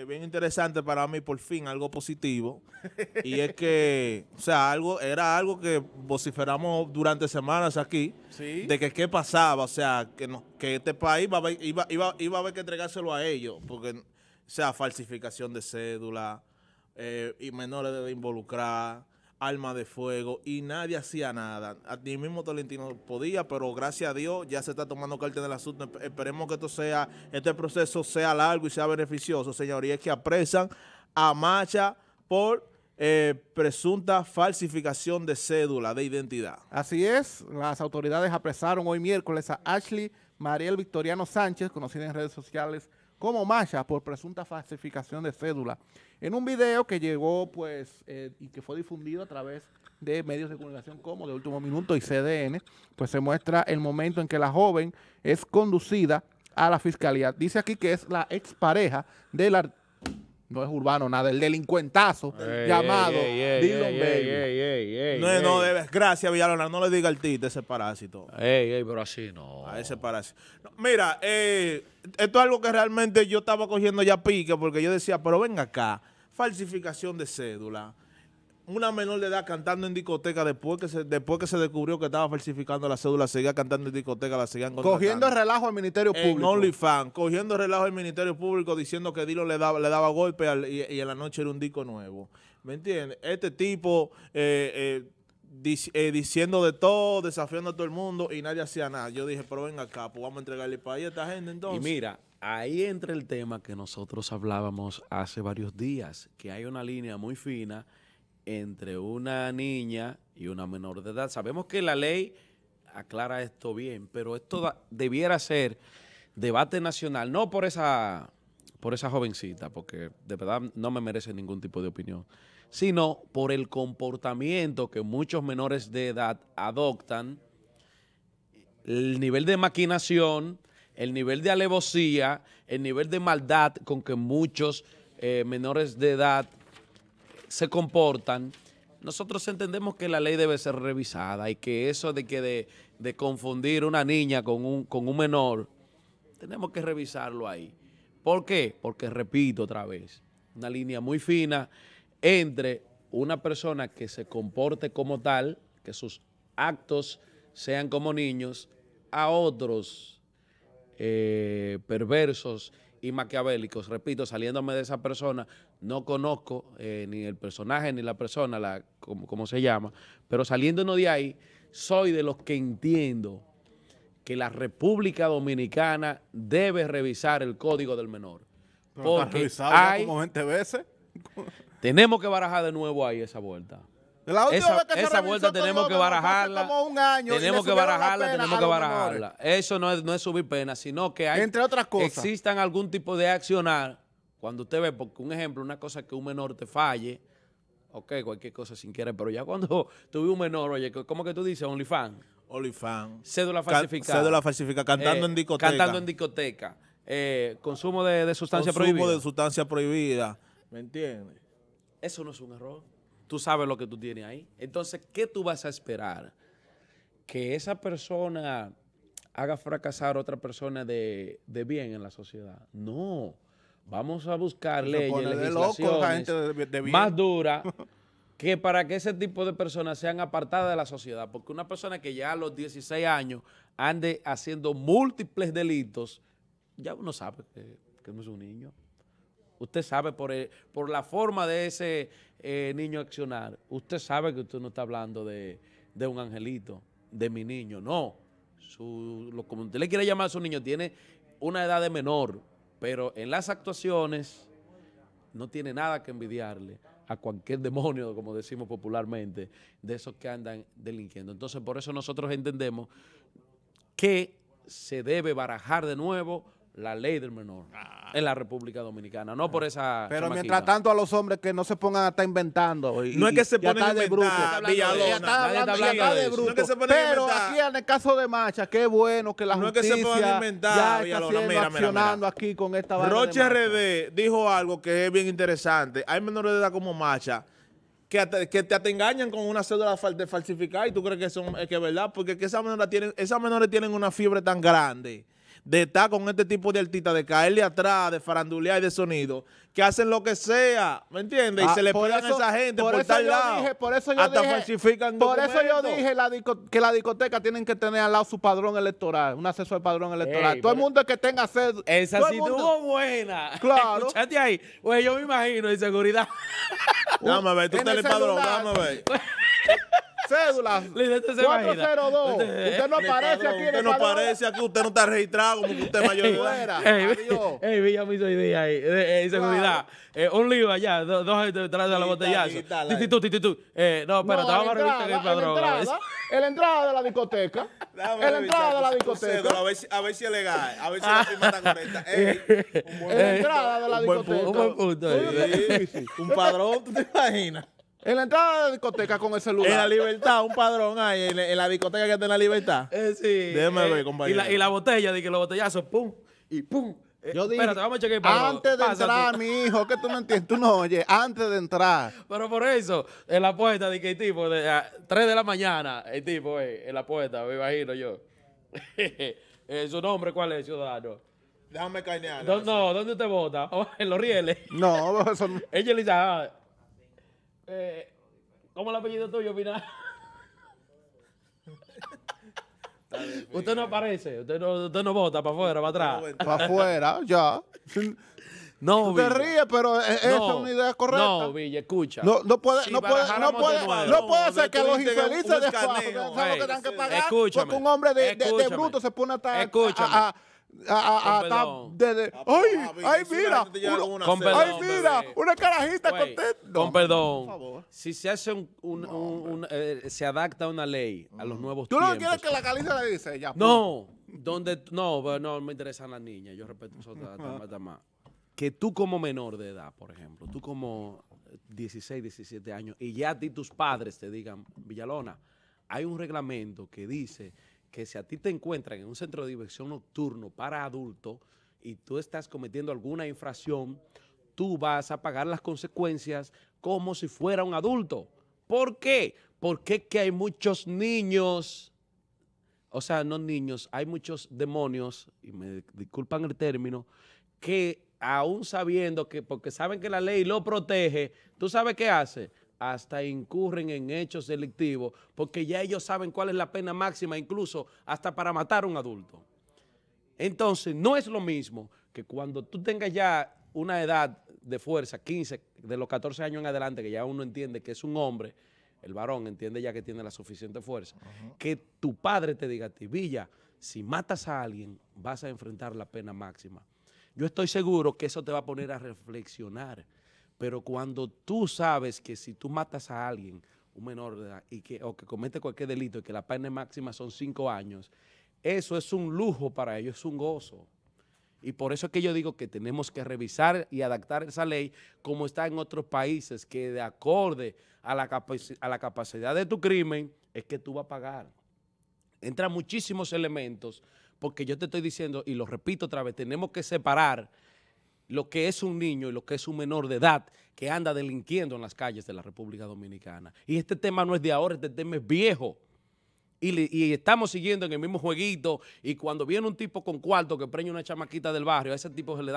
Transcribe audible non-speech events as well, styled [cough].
Eh, bien interesante para mí, por fin, algo positivo. [laughs] Y es que, o sea, algo, era algo que vociferamos durante semanas aquí, de que qué pasaba, o sea, que, no, que este país iba a, haber, iba, iba, iba a haber que entregárselo a ellos, porque, o sea, falsificación de cédula, eh, y menores de involucrar, Alma de fuego y nadie hacía nada. Ni mismo Tolentino podía, pero gracias a Dios ya se está tomando carta en el asunto. Esperemos que esto sea, este proceso sea largo y sea beneficioso, señorías, que apresan a Macha por eh, presunta falsificación de cédula de identidad. Así es, las autoridades apresaron hoy miércoles a Ashley Mariel Victoriano Sánchez, conocida en redes sociales como marcha por presunta falsificación de cédula. En un video que llegó pues eh, y que fue difundido a través de medios de comunicación como De Último Minuto y CDN, pues se muestra el momento en que la joven es conducida a la fiscalía. Dice aquí que es la expareja del, no es urbano nada, el delincuentazo llamado ey, Dylan no, no, debes. Gracias, Villalona. No le diga al tite ese parásito. Ey, ey, pero así no. A ese parásito. mira, eh, esto es algo que realmente yo estaba cogiendo ya pique porque yo decía, pero venga acá, falsificación de cédula una menor de edad cantando en discoteca después que se, después que se descubrió que estaba falsificando la cédula, seguía cantando en discoteca, la seguían Cogiendo relajo al Ministerio en Público. Fan, cogiendo relajo al Ministerio Público diciendo que Dilo le daba, le daba golpe y, en la noche era un disco nuevo. ¿Me entiendes? Este tipo eh, eh, eh, diciendo de todo, desafiando a todo el mundo y nadie hacía nada. Yo dije, pero venga acá, pues vamos a entregarle para ahí a esta gente entonces. Y mira, ahí entra el tema que nosotros hablábamos hace varios días, que hay una línea muy fina entre una niña y una menor de edad. Sabemos que la ley aclara esto bien, pero esto debiera ser debate nacional, no por esa, por esa jovencita, porque de verdad no me merece ningún tipo de opinión, sino por el comportamiento que muchos menores de edad adoptan, el nivel de maquinación, el nivel de alevosía, el nivel de maldad con que muchos eh, menores de edad se comportan, nosotros entendemos que la ley debe ser revisada y que eso de que de, confundir una niña con un, con un menor, tenemos que revisarlo ahí. ¿Por qué? Porque, repito otra vez, una línea muy fina entre una persona que se comporte como tal, que sus actos sean como niños, a otros eh, perversos y maquiavélicos, repito, saliéndome de esa persona, no conozco eh, ni el personaje ni la persona, la, como, se llama, pero saliéndonos de ahí, soy de los que entiendo que la República Dominicana debe revisar el código del menor. Pero porque revisado hay, como 20 veces. Tenemos que barajar de nuevo ahí esa vuelta esa, vuelta tenemos que barajarla. tenemos que barajarla, tenemos que barajarla. Eso no es, no es subir pena, sino que hay, existan algún tipo de accionar. Cuando usted ve, porque un ejemplo, una cosa que un menor te falle, ok, cualquier cosa sin querer, pero ya cuando [laughs] tuve un menor, oye, ¿cómo que tú dices OnlyFans? OnlyFans. Cédula falsificada. cédula falsificada, cantando eh, en discoteca. Cantando en discoteca. Eh, consumo de, sustancia prohibida. Consumo de sustancia prohibida. ¿Me entiendes? Eso no es un error. Tú sabes lo que tú tienes ahí. Entonces, ¿qué tú vas a esperar? Que esa persona haga fracasar a otra persona de, bien en la sociedad. No. Vamos a buscar leyes, legislaciones más duras [laughs] que para que ese tipo de personas sean apartadas de la sociedad, porque una persona que ya a los 16 años ande haciendo múltiples delitos, ya uno sabe que no es un niño. Usted sabe por, eh, por la forma de ese eh, niño accionar, usted sabe que usted no está hablando de, un angelito, de mi niño, no. lo, como usted le quiere llamar a su niño, tiene una edad de menor, pero en las actuaciones no tiene nada que envidiarle a cualquier [laughs] demonio, como decimos popularmente, de esos que andan delinquiendo. Entonces, por eso nosotros entendemos que se debe barajar de nuevo la ley del menor ah. en la República Dominicana, no por esa... Pero mientras tanto a los hombres que no se pongan a estar inventando. no es que se pongan a inventar, No es Pero aquí en el caso de Macha, qué bueno que la no es que se inventar, ya está mira, aquí con esta... Roche RD dijo algo que es bien interesante. Hay menores de edad como Macha que te, que te, engañan con una cédula falsificada y tú crees que son es verdad, porque que esas menores tienen esas menores tienen una fiebre tan grande de estar con este tipo de artistas, de caerle atrás, de farandulear y de sonido, que hacen lo que sea, ¿me entiendes? y ah, se le pegan a esa gente por, por tal lado. por eso yo hasta dije, falsifican Por eso yo dije que la discoteca tienen que tener al lado su padrón electoral, un acceso al padrón electoral. todo el mundo que tenga acceso. Esa situación buena. [laughs] Claro. Escuchate ahí. Pues yo me imagino, inseguridad. Dame [laughs] a ver, tú estás el padrón, dame a ver. [laughs] cédula 402. Usted no aparece aquí en el Usted no aparece aquí, usted no está registrado como que usted mayor fuera. Ey, Villa me ahí, eh, seguridad. Eh, un libro allá, dos detrás de la botellazo. Tititú, tititú. Eh, no, espérate, vamos a revisar el padrón. El entrada de la discoteca. [laughs] El entrada de la discoteca. A ver si es legal, a ver si la ah. firma está correcta. El entrada de la discoteca. Un Un padrón, ¿tú te imaginas? En la entrada de la discoteca con el celular. En la libertad, un padrón ahí, en, la discoteca que está en la libertad. Eh, sí. Déjame eh, ver, compañero. Y la, botella, de que los botellazos, pum, y pum. Eh, yo dije, espérate, vamos a chequear. Antes de entrar, mi hijo, que tú no entiendes, tú no oyes, antes de entrar. Pero por eso, en la puerta, de que el tipo, de, 3 de la mañana, el tipo, eh, en la puerta, me imagino yo. [laughs] Eh, ¿Su nombre cuál es, ciudadano? Déjame cañar. No, no, ¿dónde usted vota? [laughs] Oh, en los rieles. No, eso no. Ella le dice, eh, ¿Cómo el apellido tuyo, Pinar? usted no aparece, usted no, usted no vota para afuera, para atrás. Para afuera, ya. No, Te ríes, pero e-, esa es una idea correcta. No, Villa, escucha. No, no puede, no puede, no puede, no puede ser que los infelices de lo que tengan que pagar. Escúchame, porque un hombre de, bruto se pone hasta a, Ah, ay, ay, mira, con ay, mira, una carajita Con perdón, por favor. si se hace un, eh, se adapta una ley a los mm. nuevos tiempos. ¿Tú no quieres que la caliza le dice ya? No, pues. donde, no, no me interesan las niñas, yo respeto eso Que tú como menor de edad, por ejemplo, tú como 16, 17 años, y ya a ti tus padres te digan, Villalona, hay un reglamento que dice que si a ti te encuentran en un centro de diversión nocturno para adultos y tú estás cometiendo alguna infracción, tú vas a pagar las consecuencias como si fuera un adulto. ¿Por qué? Porque hay muchos niños, o sea, no niños, hay muchos demonios, y me disculpan el término, que aún sabiendo que, porque saben que la ley lo protege, ¿tú sabes qué hace? hasta incurren en hechos delictivos porque ya ellos saben cuál es la pena máxima, incluso hasta para matar a un adulto. Entonces, no es lo mismo que cuando tú tengas ya una edad de fuerza, 15, de los 14 años en adelante, que ya uno entiende que es un hombre, el varón entiende ya que tiene la suficiente fuerza, que tu padre te diga a ti, Villa, si matas a alguien, vas a enfrentar la pena máxima. Yo estoy seguro que eso te va a poner a reflexionar pero cuando tú sabes que si tú matas a alguien, un menor y que, o que comete cualquier delito y que la pena máxima son cinco años, eso es un lujo para ellos, es un gozo. Y por eso es que yo digo que tenemos que revisar y adaptar esa ley como está en otros países, que de acorde a la capacidad de tu crimen es que tú vas a pagar. Entran muchísimos elementos, porque yo te estoy diciendo, y lo repito otra vez, tenemos que separar lo que es un niño y lo que es un menor de edad que anda delinquiendo en las calles de la República Dominicana. Y este tema no es de ahora, este tema es viejo. Y, estamos siguiendo en el mismo jueguito y cuando viene un tipo con cuarto que preña una chamaquita del barrio, a ese tipo se le da